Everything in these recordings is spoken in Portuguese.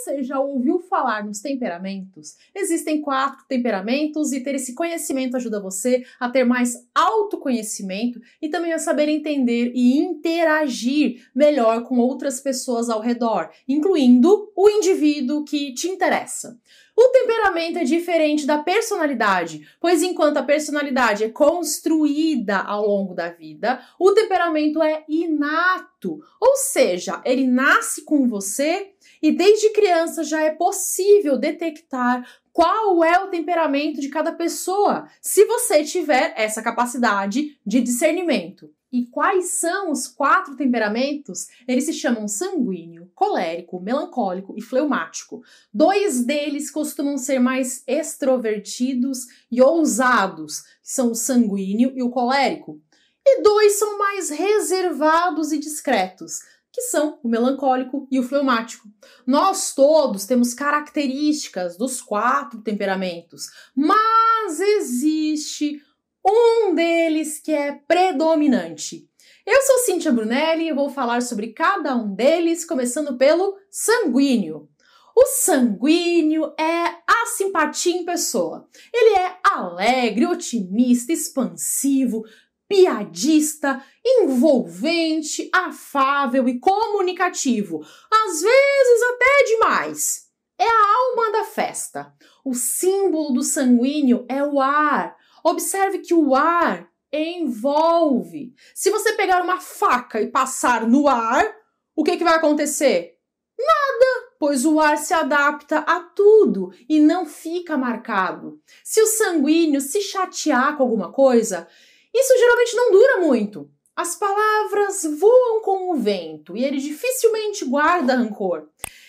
você já ouviu falar nos temperamentos? Existem quatro temperamentos e ter esse conhecimento ajuda você a ter mais autoconhecimento e também a saber entender e interagir melhor com outras pessoas ao redor, incluindo o indivíduo que te interessa. O temperamento é diferente da personalidade, pois enquanto a personalidade é construída ao longo da vida, o temperamento é inato, ou seja, ele nasce com você e desde criança já é possível detectar qual é o temperamento de cada pessoa, se você tiver essa capacidade de discernimento. E quais são os quatro temperamentos? Eles se chamam sanguíneo, colérico, melancólico e fleumático. Dois deles costumam ser mais extrovertidos e ousados, são o sanguíneo e o colérico. E dois são mais reservados e discretos, que são o melancólico e o fleumático. Nós todos temos características dos quatro temperamentos, mas existe um deles que é predominante. Eu sou Cintia Brunelli e vou falar sobre cada um deles, começando pelo sanguíneo. O sanguíneo é a simpatia em pessoa. Ele é alegre, otimista, expansivo, piadista, envolvente, afável e comunicativo, às vezes até demais. É a alma da festa. O símbolo do sanguíneo é o ar. Observe que o ar envolve. Se você pegar uma faca e passar no ar, o que, que vai acontecer? Nada, pois o ar se adapta a tudo e não fica marcado. Se o sanguíneo se chatear com alguma coisa, isso geralmente não dura muito. As palavras voam com o vento e ele dificilmente guarda rancor.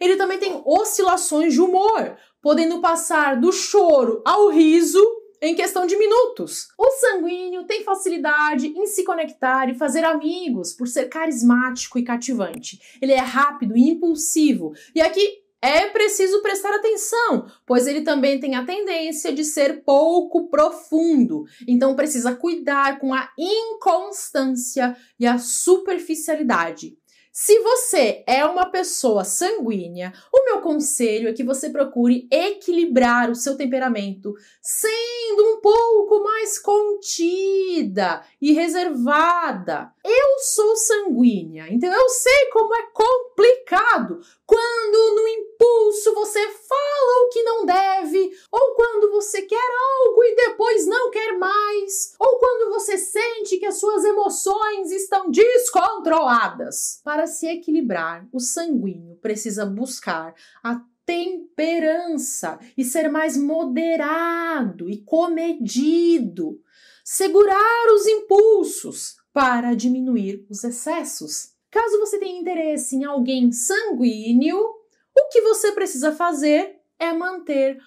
Ele também tem oscilações de humor, podendo passar do choro ao riso em questão de minutos. O sanguíneo tem facilidade em se conectar e fazer amigos por ser carismático e cativante. Ele é rápido e impulsivo. E aqui é preciso prestar atenção, pois ele também tem a tendência de ser pouco profundo. Então precisa cuidar com a inconstância e a superficialidade. Se você é uma pessoa sanguínea, o meu conselho é que você procure equilibrar o seu temperamento, sendo um pouco mais contida e reservada. Eu sou sanguínea, então eu sei como é complicado quando no impulso você fala o que não deve, ou quando você quer algo e depois não quer mais, ou quando você sente que as suas emoções estão descontroladas. Para se equilibrar, o sanguíneo precisa buscar a temperança e ser mais moderado e comedido, segurar os impulsos para diminuir os excessos. Caso você tenha interesse em alguém sanguíneo, o que você precisa fazer é manter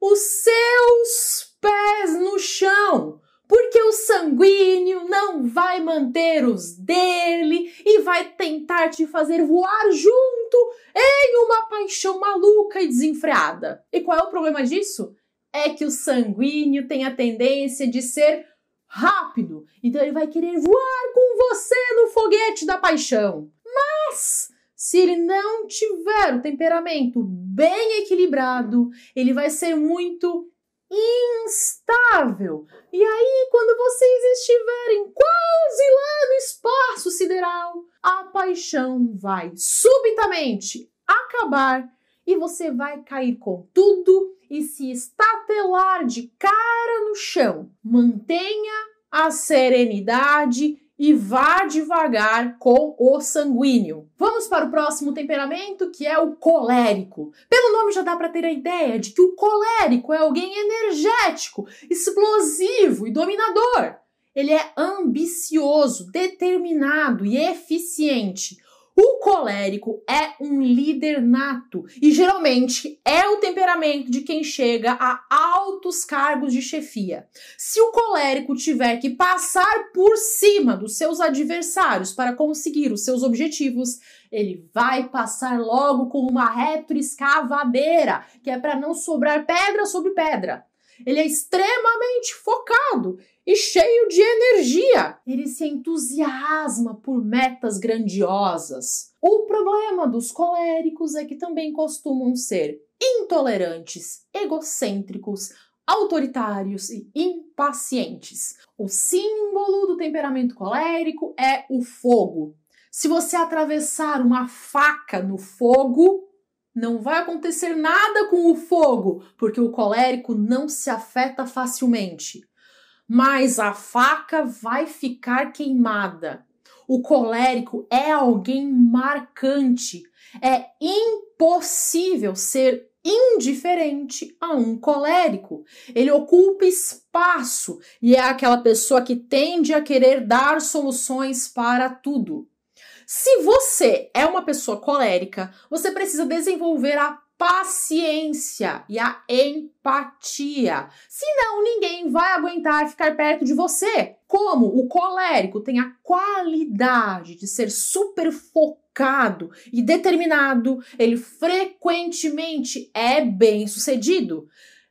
os seus pés no chão, porque o sanguíneo não vai manter os dele e vai tentar te fazer voar junto em uma paixão maluca e desenfreada. E qual é o problema disso? É que o sanguíneo tem a tendência de ser rápido, então ele vai querer voar com você no foguete da paixão. Mas se ele não tiver o temperamento bem equilibrado, ele vai ser muito instável. E aí, quando vocês estiverem quase lá no espaço sideral, a paixão vai subitamente acabar e você vai cair com tudo e se estatelar de cara no chão. Mantenha a serenidade e vá devagar com o sanguíneo. Vamos para o próximo temperamento, que é o colérico. Pelo nome já dá para ter a ideia de que o colérico é alguém energético, explosivo e dominador. Ele é ambicioso, determinado e eficiente. O colérico é um líder nato e geralmente é o temperamento de quem chega a altos cargos de chefia. Se o colérico tiver que passar por cima dos seus adversários para conseguir os seus objetivos, ele vai passar logo com uma retroescavadeira, que é para não sobrar pedra sobre pedra. Ele é extremamente focado e cheio de energia. Ele se entusiasma por metas grandiosas. O problema dos coléricos é que também costumam ser intolerantes, egocêntricos, autoritários e impacientes. O símbolo do temperamento colérico é o fogo. Se você atravessar uma faca no fogo, não vai acontecer nada com o fogo, porque o colérico não se afeta facilmente. Mas a faca vai ficar queimada. O colérico é alguém marcante. É impossível ser indiferente a um colérico. Ele ocupa espaço e é aquela pessoa que tende a querer dar soluções para tudo. Se você é uma pessoa colérica, você precisa desenvolver a paciência e a empatia. Senão, ninguém vai aguentar ficar perto de você. Como o colérico tem a qualidade de ser super focado e determinado, ele frequentemente é bem sucedido.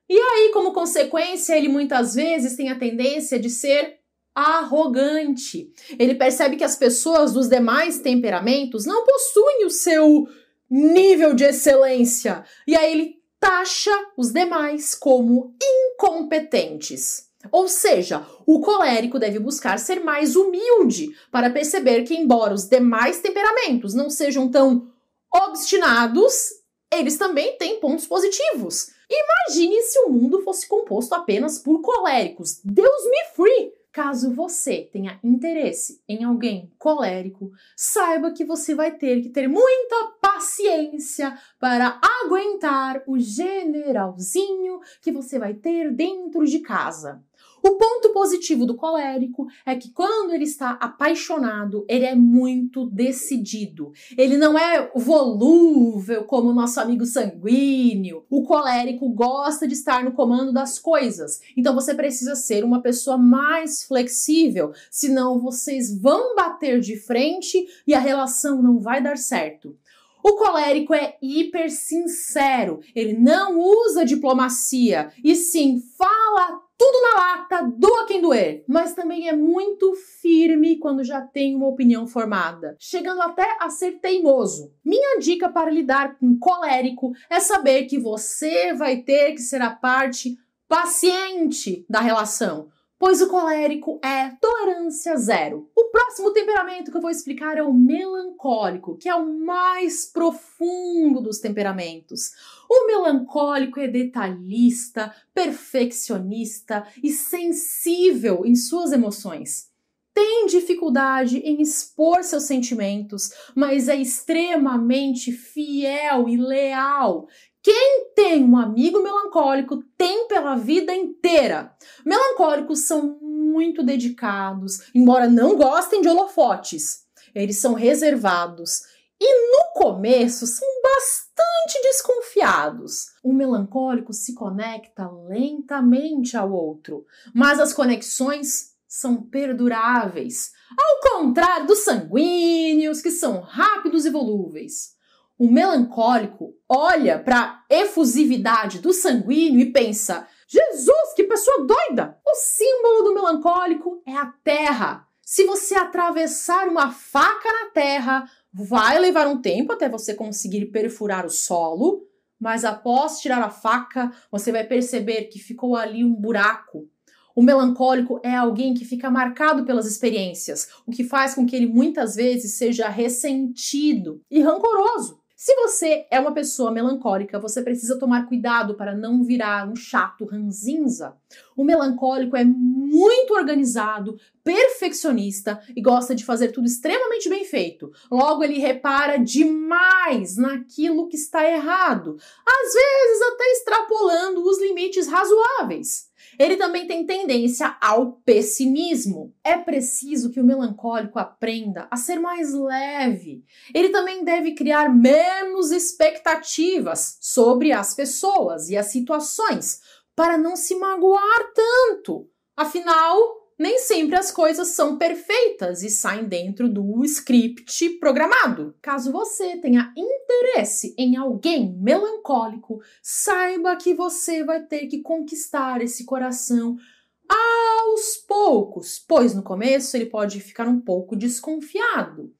E aí, como consequência, ele muitas vezes tem a tendência de ser arrogante. Ele percebe que as pessoas dos demais temperamentos não possuem o seu nível de excelência. E aí ele taxa os demais como incompetentes. Ou seja, o colérico deve buscar ser mais humilde para perceber que, embora os demais temperamentos não sejam tão obstinados, eles também têm pontos positivos. Imagine se o mundo fosse composto apenas por coléricos. Deus me free! Caso você tenha interesse em alguém colérico, saiba que você vai ter que ter muita paciência para aguentar o generalzinho que você vai ter dentro de casa. O ponto positivo do colérico é que quando ele está apaixonado, ele é muito decidido. Ele não é volúvel como o nosso amigo sanguíneo. O colérico gosta de estar no comando das coisas. Então você precisa ser uma pessoa mais flexível, senão vocês vão bater de frente e a relação não vai dar certo. O colérico é hiper sincero, ele não usa diplomacia e sim fala tudo na lata, doa quem doer, mas também é muito firme quando já tem uma opinião formada, chegando até a ser teimoso. Minha dica para lidar com colérico é saber que você vai ter que ser a parte paciente da relação pois o colérico é tolerância zero. O próximo temperamento que eu vou explicar é o melancólico, que é o mais profundo dos temperamentos. O melancólico é detalhista, perfeccionista e sensível em suas emoções. Tem dificuldade em expor seus sentimentos, mas é extremamente fiel e leal quem tem um amigo melancólico tem pela vida inteira. Melancólicos são muito dedicados, embora não gostem de holofotes. Eles são reservados e no começo são bastante desconfiados. O melancólico se conecta lentamente ao outro, mas as conexões são perduráveis, ao contrário dos sanguíneos, que são rápidos e volúveis. O melancólico olha para a efusividade do sanguíneo e pensa: Jesus, que pessoa doida! O símbolo do melancólico é a terra. Se você atravessar uma faca na terra, vai levar um tempo até você conseguir perfurar o solo, mas após tirar a faca, você vai perceber que ficou ali um buraco. O melancólico é alguém que fica marcado pelas experiências, o que faz com que ele muitas vezes seja ressentido e rancoroso. Se você é uma pessoa melancólica, você precisa tomar cuidado para não virar um chato ranzinza. O melancólico é muito organizado, perfeccionista e gosta de fazer tudo extremamente bem feito. Logo, ele repara demais naquilo que está errado, às vezes até extrapolando os limites razoáveis. Ele também tem tendência ao pessimismo. É preciso que o melancólico aprenda a ser mais leve. Ele também deve criar menos expectativas sobre as pessoas e as situações para não se magoar tanto. Afinal, nem sempre as coisas são perfeitas e saem dentro do script programado. Caso você tenha interesse em alguém melancólico, saiba que você vai ter que conquistar esse coração aos poucos, pois no começo ele pode ficar um pouco desconfiado.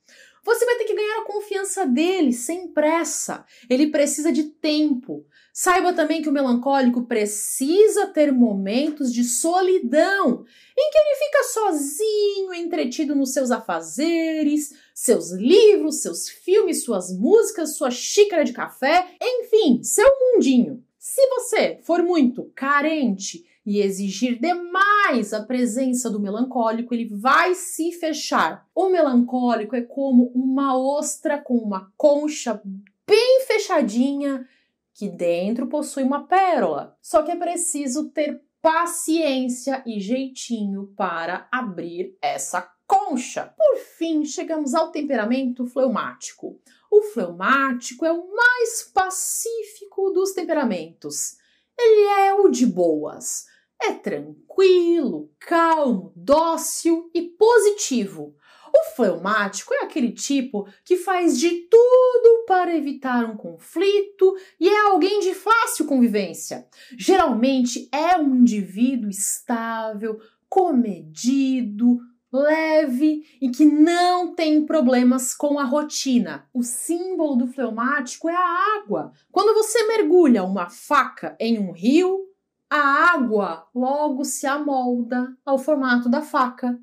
Você vai ter que ganhar a confiança dele sem pressa. Ele precisa de tempo. Saiba também que o melancólico precisa ter momentos de solidão, em que ele fica sozinho, entretido nos seus afazeres, seus livros, seus filmes, suas músicas, sua xícara de café, enfim, seu mundinho. Se você for muito carente e exigir demais a presença do melancólico, ele vai se fechar. O melancólico é como uma ostra com uma concha bem fechadinha que dentro possui uma pérola. Só que é preciso ter paciência e jeitinho para abrir essa concha. Por fim, chegamos ao temperamento fleumático. O fleumático é o mais pacífico dos temperamentos. Ele é o de boas. É tranquilo, calmo, dócil e positivo. O fleumático é aquele tipo que faz de tudo para evitar um conflito e é alguém de fácil convivência. Geralmente é um indivíduo estável, comedido, leve e que não tem problemas com a rotina. O símbolo do fleumático é a água. Quando você mergulha uma faca em um rio, a água logo se amolda ao formato da faca.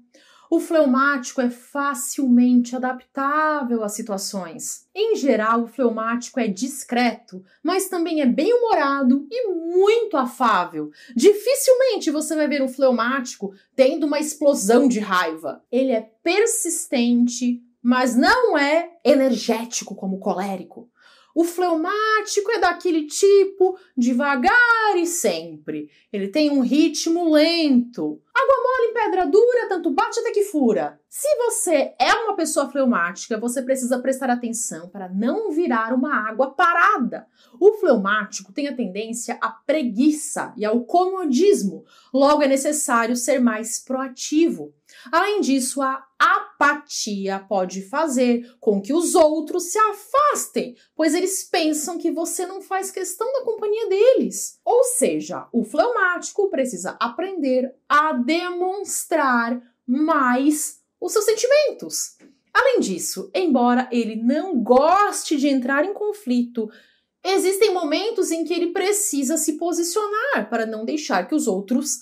O fleumático é facilmente adaptável às situações. Em geral, o fleumático é discreto, mas também é bem humorado e muito afável. Dificilmente você vai ver um fleumático tendo uma explosão de raiva. Ele é persistente, mas não é energético como o colérico. O fleumático é daquele tipo devagar e sempre. Ele tem um ritmo lento. Água mole em pedra dura, tanto bate até que fura. Se você é uma pessoa fleumática, você precisa prestar atenção para não virar uma água parada. O fleumático tem a tendência à preguiça e ao comodismo, logo é necessário ser mais proativo. Além disso, a apatia pode fazer com que os outros se afastem, pois eles pensam que você não faz questão da companhia deles. Ou seja, o fleumático precisa aprender a demonstrar mais os seus sentimentos. Além disso, embora ele não goste de entrar em conflito, existem momentos em que ele precisa se posicionar para não deixar que os outros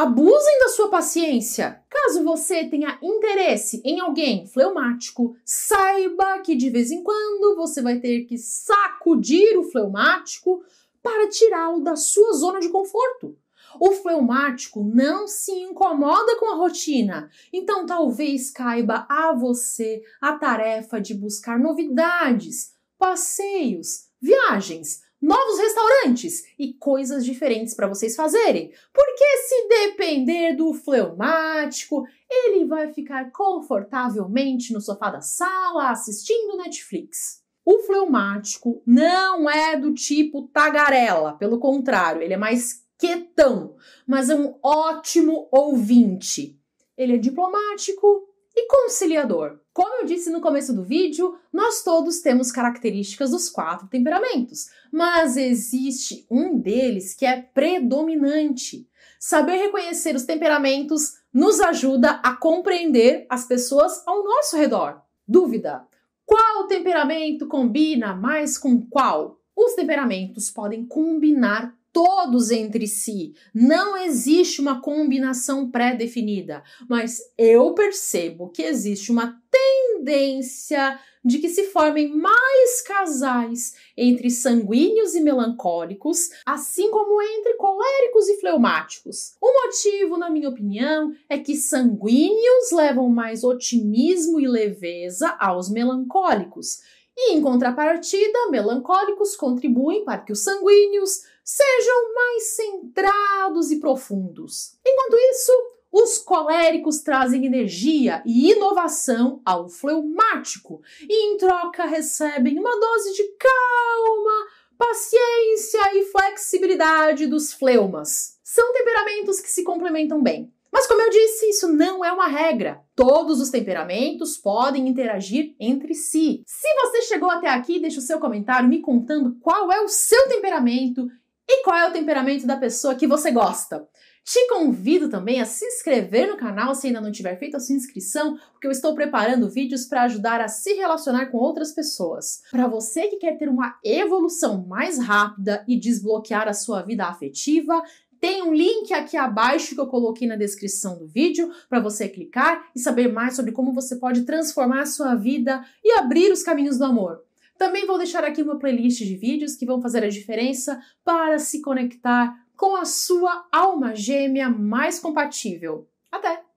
Abusem da sua paciência. Caso você tenha interesse em alguém fleumático, saiba que de vez em quando você vai ter que sacudir o fleumático para tirá-lo da sua zona de conforto. O fleumático não se incomoda com a rotina, então talvez caiba a você a tarefa de buscar novidades, passeios, viagens novos restaurantes e coisas diferentes para vocês fazerem. Porque se depender do fleumático, ele vai ficar confortavelmente no sofá da sala assistindo Netflix. O fleumático não é do tipo tagarela, pelo contrário, ele é mais quietão, mas é um ótimo ouvinte. Ele é diplomático, e conciliador? Como eu disse no começo do vídeo, nós todos temos características dos quatro temperamentos, mas existe um deles que é predominante. Saber reconhecer os temperamentos nos ajuda a compreender as pessoas ao nosso redor. Dúvida: qual temperamento combina mais com qual? Os temperamentos podem combinar todos entre si. Não existe uma combinação pré-definida, mas eu percebo que existe uma tendência de que se formem mais casais entre sanguíneos e melancólicos, assim como entre coléricos e fleumáticos. O motivo, na minha opinião, é que sanguíneos levam mais otimismo e leveza aos melancólicos. E em contrapartida, melancólicos contribuem para que os sanguíneos sejam mais centrados e profundos. Enquanto isso, os coléricos trazem energia e inovação ao fleumático e, em troca, recebem uma dose de calma, paciência e flexibilidade dos fleumas. São temperamentos que se complementam bem. Mas, como eu disse, isso não é uma regra. Todos os temperamentos podem interagir entre si. Se você chegou até aqui, deixe o seu comentário me contando qual é o seu temperamento e qual é o temperamento da pessoa que você gosta? Te convido também a se inscrever no canal se ainda não tiver feito a sua inscrição, porque eu estou preparando vídeos para ajudar a se relacionar com outras pessoas. Para você que quer ter uma evolução mais rápida e desbloquear a sua vida afetiva, tem um link aqui abaixo que eu coloquei na descrição do vídeo para você clicar e saber mais sobre como você pode transformar a sua vida e abrir os caminhos do amor. Também vou deixar aqui uma playlist de vídeos que vão fazer a diferença para se conectar com a sua alma gêmea mais compatível. Até!